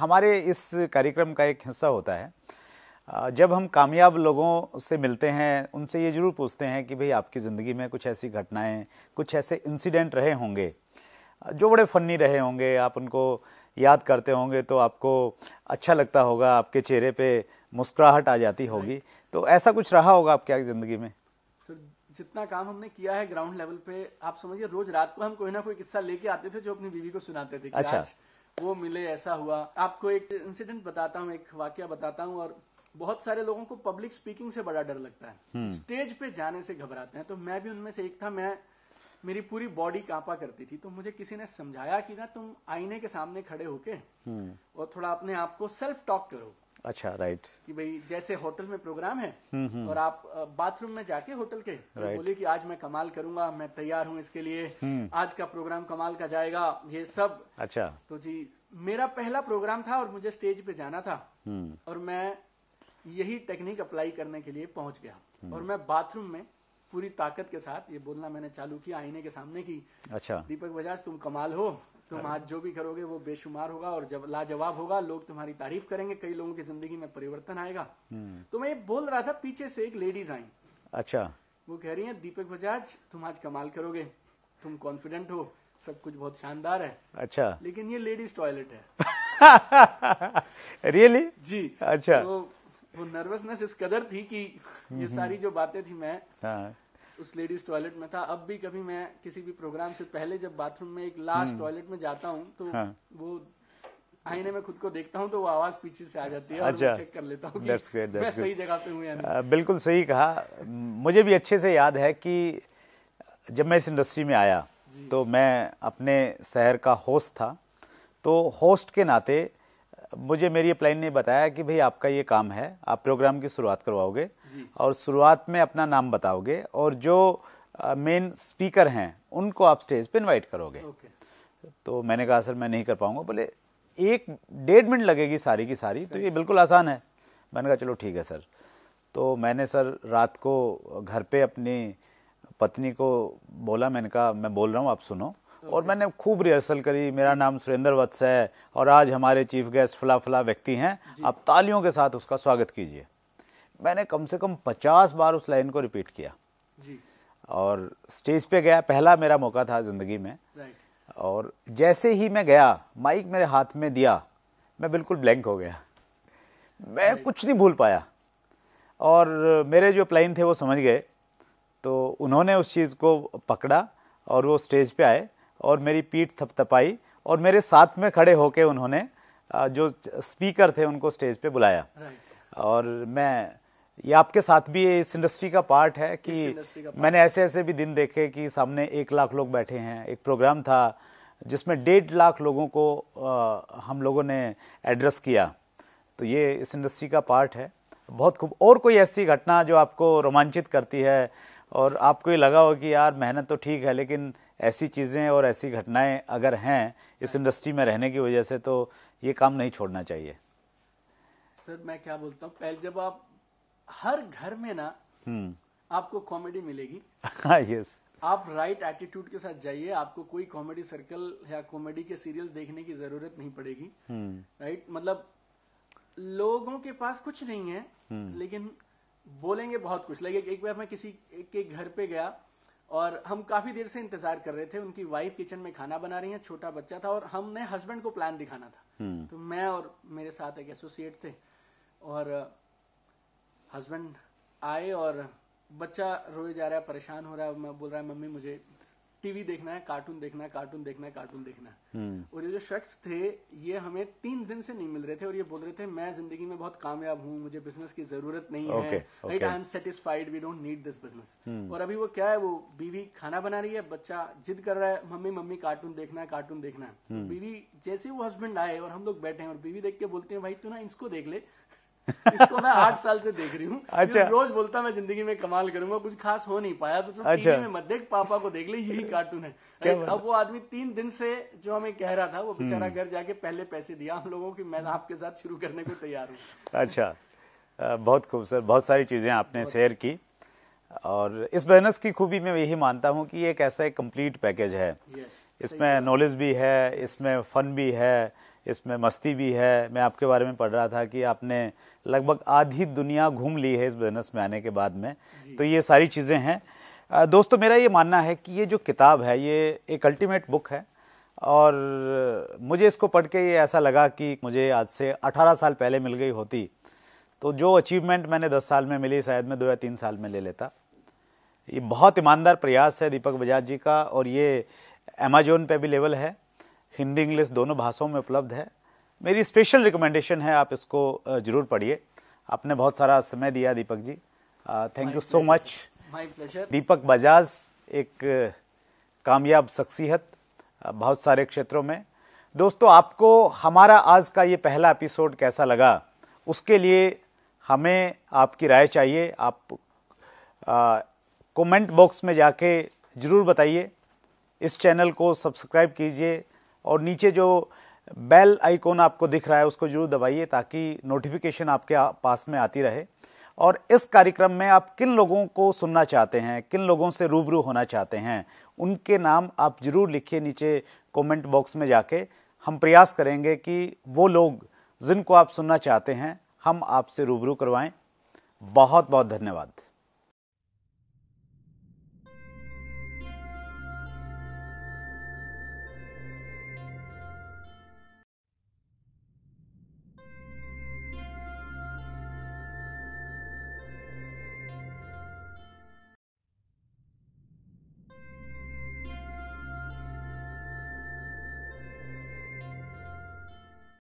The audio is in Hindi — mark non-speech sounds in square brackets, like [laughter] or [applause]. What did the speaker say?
हमारे इस कार्यक्रम का एक हिस्सा होता है जब हम कामयाब लोगों से मिलते हैं उनसे ये ज़रूर पूछते हैं कि भाई आपकी ज़िंदगी में कुछ ऐसी घटनाएं कुछ ऐसे इंसिडेंट रहे होंगे जो बड़े फ़नी रहे होंगे आप उनको याद करते होंगे तो आपको अच्छा लगता होगा आपके चेहरे पे मुस्कुराहट आ जाती होगी तो ऐसा कुछ रहा होगा आगे ज़िंदगी में सर जितना काम हमने किया है ग्राउंड लेवल पे आप समझिए रोज रात को हम कोई ना कोई किस्सा लेके आते थे जो अपनी बीवी को सुनाते थे अच्छा वो मिले ऐसा हुआ आपको एक इंसिडेंट बताता हूँ एक वाक्य बताता हूँ और बहुत सारे लोगों को पब्लिक स्पीकिंग से बड़ा डर लगता है स्टेज हम्म। पे जाने से घबराते हैं तो मैं भी उनमें से एक था मैं मेरी पूरी बॉडी कांपा करती थी तो मुझे किसी ने समझाया कि ना तुम आईने के सामने खड़े होके हम्म। और थोड़ा अपने आप को सेल्फ टॉक करो अच्छा राइट कि भाई जैसे होटल में प्रोग्राम है हम्म, हम्म। और आप बाथरूम में जाके होटल के तो बोले कि आज मैं कमाल करूंगा मैं तैयार हूँ इसके लिए हम्म। आज का प्रोग्राम कमाल का जाएगा ये सब अच्छा तो जी मेरा पहला प्रोग्राम था और मुझे स्टेज पे जाना था और मैं यही टेक्निक अप्लाई करने के लिए पहुंच गया और मैं बाथरूम में पूरी ताकत के साथ ये बोलना मैंने चालू किया आईने के सामने की अच्छा दीपक बजाज तुम कमाल हो तुम आज जो भी करोगे वो बेशुमार होगा और जब लाजवाब होगा लोग तुम्हारी तारीफ करेंगे कई लोगों की जिंदगी में परिवर्तन आएगा हम्म। तो मैं ये बोल रहा था पीछे से एक लेडीज आई अच्छा वो कह रही है दीपक बजाज तुम आज कमाल करोगे तुम कॉन्फिडेंट हो सब कुछ बहुत शानदार है अच्छा लेकिन ये लेडीज टॉयलेट है रियली [laughs] really? जी अच्छा तो वो नर्वसनेस इस कदर थी कि ये हम्म, हम्म। सारी जो बातें थी मैं हाँ। उस लेडीज टॉयलेट में था अब भी कभी मैं किसी भी प्रोग्राम से पहले जब बाथरूम में एक लास्ट हम्म। टॉयलेट में जाता हूँ तो हाँ. वो आईने में खुद को देखता हूँ तो वो आवाज पीछे से आ जाती है अच्छा, और चेक कर लेता हूँ मैं सही जगह पे हूँ बिल्कुल सही कहा मुझे भी अच्छे से याद है कि जब मैं इस इंडस्ट्री में आया तो मैं अपने शहर का होस्ट था तो होस्ट के नाते मुझे मेरी अपलाइन ने बताया कि भाई आपका ये काम है आप प्रोग्राम की शुरुआत करवाओगे और शुरुआत में अपना नाम बताओगे और जो मेन स्पीकर हैं उनको आप स्टेज पे इनवाइट करोगे तो मैंने कहा सर मैं नहीं कर पाऊँगा बोले एक डेढ़ मिनट लगेगी सारी की सारी तो ये बिल्कुल आसान है मैंने कहा चलो ठीक है सर तो मैंने सर रात को घर पे अपनी पत्नी को बोला मैंने कहा मैं बोल रहा हूँ आप सुनो और मैंने खूब रिहर्सल करी मेरा नाम सुरेंद्र वत्स है और आज हमारे चीफ गेस्ट फला फला व्यक्ति हैं आप तालियों के साथ उसका स्वागत कीजिए मैंने कम से कम पचास बार उस लाइन को रिपीट किया जी। और स्टेज पे गया पहला मेरा मौका था ज़िंदगी में और जैसे ही मैं गया माइक मेरे हाथ में दिया मैं बिल्कुल ब्लैंक हो गया मैं कुछ नहीं भूल पाया और मेरे जो प्लाइन थे वो समझ गए तो उन्होंने उस चीज़ को पकड़ा और वो स्टेज पे आए और मेरी पीठ थपथपाई और मेरे साथ में खड़े होके उन्होंने जो स्पीकर थे उनको स्टेज पे बुलाया और मैं ये आपके साथ भी इस इंडस्ट्री का पार्ट है कि पार्ट मैंने ऐसे ऐसे भी दिन देखे कि सामने एक लाख लोग बैठे हैं एक प्रोग्राम था जिसमें डेढ़ लाख लोगों को आ, हम लोगों ने एड्रेस किया तो ये इस इंडस्ट्री का पार्ट है बहुत खूब और कोई ऐसी घटना जो आपको रोमांचित करती है और आपको ये लगा हो कि यार मेहनत तो ठीक है लेकिन ऐसी चीज़ें और ऐसी घटनाएं अगर हैं इस हाँ। इंडस्ट्री में रहने की वजह से तो ये काम नहीं छोड़ना चाहिए सर मैं क्या बोलता हूँ पहले जब आप हर घर में ना हम्म। आपको कॉमेडी मिलेगी यस [laughs] हाँ, आप राइट right एटीट्यूड के साथ जाइए आपको कोई कॉमेडी सर्कल या कॉमेडी के सीरियल देखने की जरूरत नहीं पड़ेगी राइट हम्म। right? मतलब लोगों के पास कुछ नहीं है हम्म। लेकिन बोलेंगे बहुत कुछ लाइक एक, बार मैं किसी के घर पे गया और हम काफी देर से इंतजार कर रहे थे उनकी वाइफ किचन में खाना बना रही है छोटा बच्चा था और हमने हस्बैंड को प्लान दिखाना था हम्म। तो मैं और मेरे साथ एक एसोसिएट थे और हस्बैंड आए और बच्चा रोए जा रहा है परेशान हो रहा है मैं बोल रहा है मम्मी मुझे टीवी देखना है कार्टून देखना है कार्टून देखना है कार्टून देखना है हम्म। और ये जो शख्स थे ये हमें तीन दिन से नहीं मिल रहे थे और ये बोल रहे थे मैं जिंदगी में बहुत कामयाब हूँ मुझे बिजनेस की जरूरत नहीं okay, है right I am satisfied we don't need this business और अभी वो क्या है वो बीवी खाना बना रही है बच्चा जिद कर रहा है मम्मी मम्मी कार्टून देखना है कार्टून देखना है हम्म। बीवी जैसे वो हस्बैंड आए और हम लोग बैठे हैं और बीवी देख के बोलते हैं भाई तू ना इसको देख ले [laughs] इसको मैं आठ साल से देख रही हूँ [laughs] अच्छा रोज बोलता मैं जिंदगी में कमाल करूंगा कुछ खास हो नहीं पाया तो, तो अच्छा। टीवी में मत देख पापा को देख ले यही कार्टून [laughs] है अब वो आदमी तीन दिन से जो हमें कह रहा था वो हम्म। बेचारा घर जाके पहले पैसे दिया हम लोगों की मैं आपके साथ शुरू करने को तैयार हूँ अच्छा बहुत खूब सर बहुत सारी चीज़ें आपने शेयर की और इस बिजनेस की खूबी मैं यही मानता हूँ कि एक ऐसा एक कंप्लीट पैकेज है yes, इसमें नॉलेज भी है इसमें फ़न भी है इसमें मस्ती भी है मैं आपके बारे में पढ़ रहा था कि आपने लगभग आधी दुनिया घूम ली है इस बिज़नेस में आने के बाद में तो ये सारी चीज़ें हैं दोस्तों मेरा ये मानना है कि ये जो किताब है ये एक अल्टीमेट बुक है और मुझे इसको पढ़ के ये ऐसा लगा कि मुझे आज से 18 साल पहले मिल गई होती तो जो अचीवमेंट मैंने 10 साल में मिली शायद मैं दो या तीन साल में ले लेता ये बहुत ईमानदार प्रयास है दीपक बजाज जी का और ये अमेजोन पे लेवल है हिंदी इंग्लिश दोनों भाषाओं में उपलब्ध है मेरी स्पेशल रिकमेंडेशन है आप इसको ज़रूर पढ़िए आपने बहुत सारा समय दिया Deepak ji thank you so much Deepak Bajaj एक कामयाब शख्सियत बहुत सारे क्षेत्रों में दोस्तों आपको हमारा आज का ये पहला एपिसोड कैसा लगा उसके लिए हमें आपकी राय चाहिए आप कमेंट बॉक्स में जाके ज़रूर बताइए इस चैनल को सब्सक्राइब कीजिए और नीचे जो बेल आइकॉन आपको दिख रहा है उसको जरूर दबाइए ताकि नोटिफिकेशन आपके पास में आती रहे और इस कार्यक्रम में आप किन लोगों को सुनना चाहते हैं किन लोगों से रूबरू होना चाहते हैं उनके नाम आप ज़रूर लिखिए नीचे कमेंट बॉक्स में जाके हम प्रयास करेंगे कि वो लोग जिनको आप सुनना चाहते हैं हम आपसे रूबरू करवाएं बहुत बहुत धन्यवाद